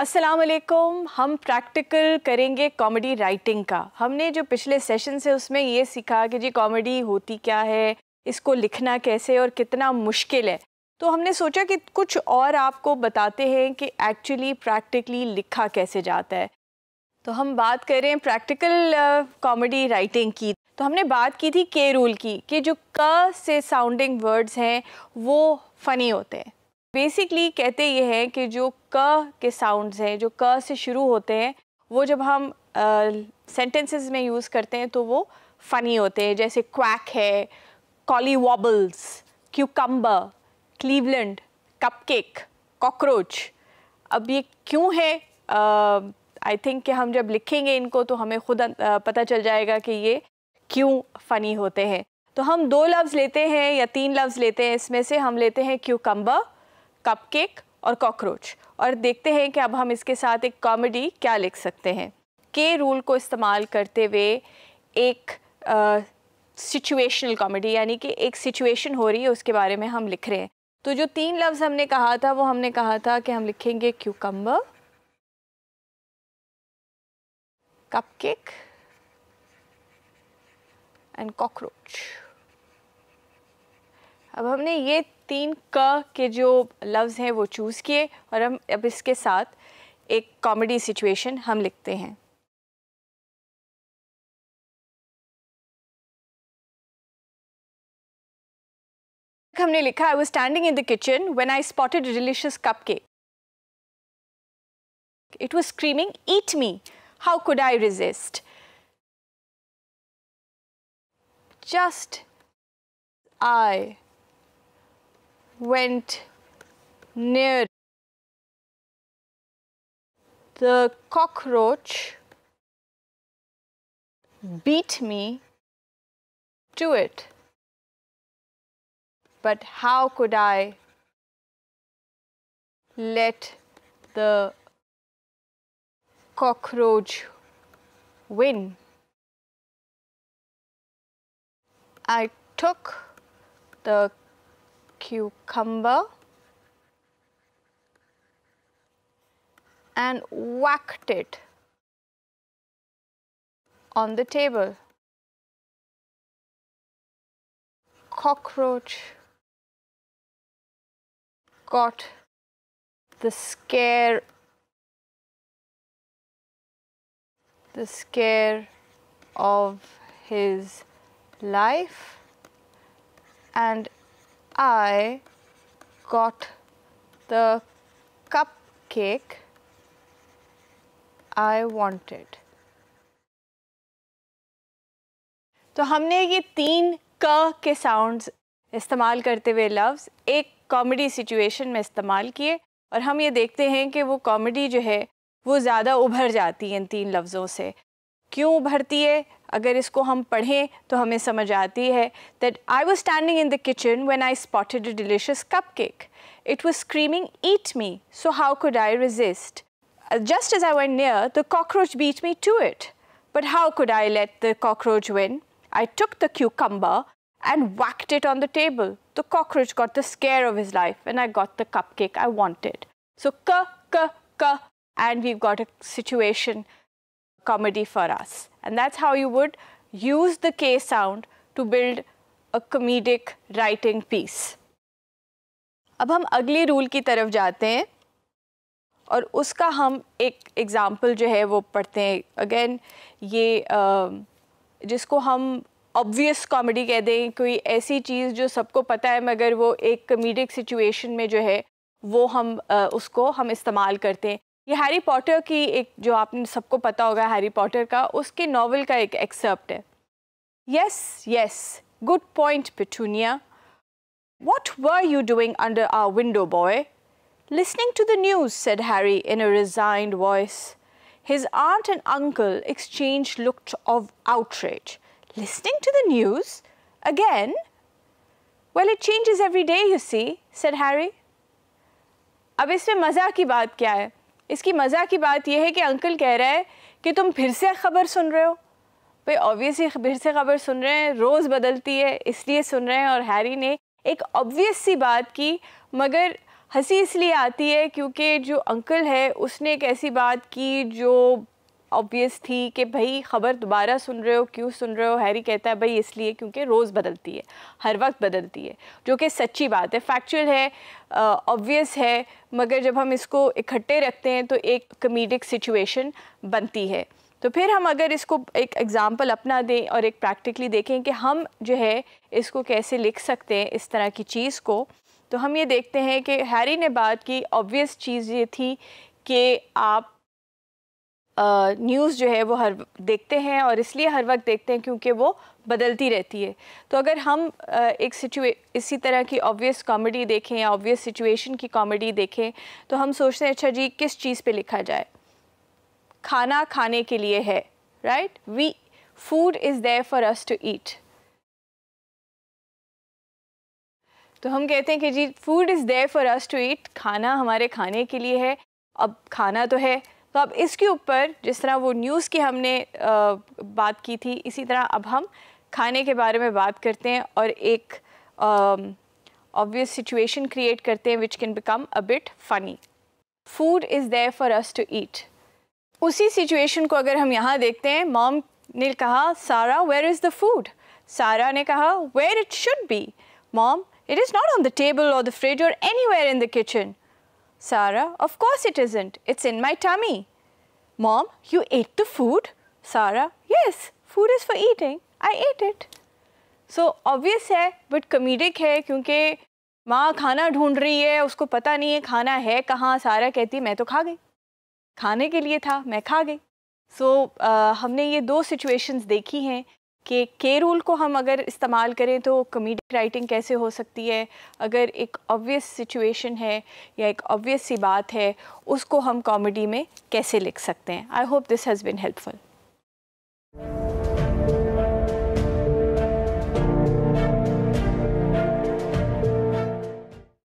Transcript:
अस्सलाम वालेकुम हम प्रैक्टिकल करेंगे कॉमेडी राइटिंग का हमने जो पिछले सेशन से उसमें ये सीखा कि जी कॉमेडी होती क्या है इसको लिखना कैसे और कितना मुश्किल है तो हमने सोचा कि कुछ और आपको बताते हैं कि एक्चुअली प्रैक्टिकली लिखा कैसे जाता है तो हम बात करें प्रैक्टिकल कॉमेडी राइटिंग की तो हमने बात की थी के रूल की कि जो क से साउंडिंग वर्ड्स हैं वो फ़नी होते हैं बेसिकली कहते ये हैं कि जो क के साउंड्स हैं जो क से शुरू होते हैं वो जब हम सेंटेंसेस uh, में यूज़ करते हैं तो वो फ़नी होते हैं जैसे क्वैक है collywobbles cucumber Cleveland cupcake cockroach अब ये क्यों है आई uh, थिंक कि हम जब लिखेंगे इनको तो हमें खुद uh, पता चल जाएगा कि ये क्यों फ़नी होते हैं तो हम दो लफ्ज़ लेते हैं या तीन लफ्ज़ लेते हैं इसमें से हम लेते हैं क्यूकम्बर कपकेक और कॉकरोच और देखते हैं कि अब हम इसके साथ एक कॉमेडी क्या लिख सकते हैं के रूल को इस्तेमाल करते हुए एक सिचुएशनल कॉमेडी यानी कि एक सिचुएशन हो रही है उसके बारे में हम लिख रहे हैं तो जो तीन लफ्ज़ हमने कहा था वो हमने कहा था कि हम लिखेंगे क्यूकम्बर कपकेक एंड कॉकरोच अब हमने ये तीन क के जो लफ्ज़ हैं वो चूज़ किए और हम अब इसके साथ एक कॉमेडी सिचुएशन हम लिखते हैं हमने लिखा I was standing in the kitchen when I spotted delicious cupcake it was screaming eat me how could I resist just I went near the cockroach beat me to it. But how could I let the cockroach win? I took the cucumber and whacked it on the table. Cockroach got the scare the scare of his life and I got the cupcake I wanted. तो हमने ये तीन क के sounds इस्तेमाल करते हुए लफ्ज़ एक कॉमेडी सिचुएशन में इस्तेमाल किए और हम ये देखते हैं कि वो कॉमेडी जो है वो ज़्यादा उभर जाती है इन तीन लफ्ज़ों से क्यों भरती है अगर इसको हम पढ़ें तो हमें समझ आती है that I was standing in the kitchen when I spotted a delicious cupcake it was screaming eat me so how could I resist just as I went near the cockroach beat me to it but how could I let the cockroach win I took the cucumber and whacked it on the table. The cockroach got the scare of his life and I got the cupcake I wanted. So, k, k, k, and we've got a situation comedy for us. And that's how you would use the K sound to build a comedic writing piece. अब हम अगले rule की तरफ जाते हैं और उसका हम एक एग्ज़ाम्पल जो है वो पढ़ते हैं अगेन ये जिसको हम ऑब्वियस कॉमेडी कह दें कोई ऐसी चीज़ जो सबको पता है मगर वो एक कमेडिक सिचुएशन में जो है वो हम आ, उसको हम इस्तेमाल करते हैं ये हैरी पॉटर की एक जो आपने सबको पता होगा हैरी पॉटर का उसके नॉवल का एक एक्सेप्ट है yes yes good point Petunia what were you doing under a window boy listening to the news said Harry in a resigned voice his aunt and uncle exchange look of outrage listening to the news again well it changes every day you see said Harry अब इसमें मजा की बात क्या है इसकी मज़ा की बात यह है कि अंकल कह रहा है कि तुम फिर से ख़बर सुन रहे हो भाई ऑब्वियसली फिर से ख़बर सुन रहे हैं रोज़ बदलती है इसलिए सुन रहे हैं और हैरी ने एक ऑब्वियस सी बात की मगर हंसी इसलिए आती है क्योंकि जो अंकल है उसने एक ऐसी बात की जो ऑब्वियस थी कि भाई ख़बर दोबारा सुन रहे हो क्यों सुन रहे हो हैरी कहता है भाई इसलिए क्योंकि रोज़ बदलती है हर वक्त बदलती है जो कि सच्ची बात है फैक्चुअल है ऑब्वियस है मगर जब हम इसको इकट्ठे रखते हैं तो एक कमेडिक सिचुएशन बनती है तो फिर हम अगर इसको एक एग्ज़ाम्पल अपना दें और एक प्रैक्टिकली देखें कि हम जो है इसको कैसे लिख सकते हैं इस तरह की चीज़ को तो हम ये देखते हैं कि हैरी ने बात की ऑब्वियस चीज़ ये थी कि आप न्यूज़ जो है वो हर देखते हैं और इसलिए हर वक्त देखते हैं क्योंकि वो बदलती रहती है तो अगर हम एक सिचुए इसी तरह की ऑब्वियस कॉमेडी देखें या ऑब्वियस सिचुएशन की कॉमेडी देखें तो हम सोचते हैं अच्छा जी किस चीज़ पे लिखा जाए खाना खाने के लिए है right we food is there for us to eat तो हम कहते हैं कि जी food is there for us to eat खाना हमारे खाने के लिए है अब खाना तो है तो अब इसके ऊपर जिस तरह वो न्यूज़ की हमने आ, बात की थी इसी तरह अब हम खाने के बारे में बात करते हैं और एक ऑब्वियस सिचुएशन क्रिएट करते हैं which can become a bit funny food is there for us to eat उसी सिचुएशन को अगर हम यहाँ देखते हैं मॉम ने कहा सारा वेयर इज़ द फूड सारा ने कहा where it should be mom it is not on the table or the fridge or anywhere in the kitchen Sara, of course it isn't. It's in my tummy. Mom, you ate the food? Sara, yes, food is for eating. I ate it. So obvious hai, but comedic hai, क्योंकि माँ खाना ढूंढ रही है उसको पता नहीं है खाना है कहाँ सारा कहती मैं तो खा गई खाने के लिए था मैं खा गई सो so, uh, हमने ये दो सिचुएशंस देखी हैं कि के रूल को हम अगर इस्तेमाल करें तो कमेडिक राइटिंग कैसे हो सकती है अगर एक ऑब्वियस सिचुएशन है या एक ऑब्वियस सी बात है उसको हम कॉमेडी में कैसे लिख सकते हैं I hope this has been helpful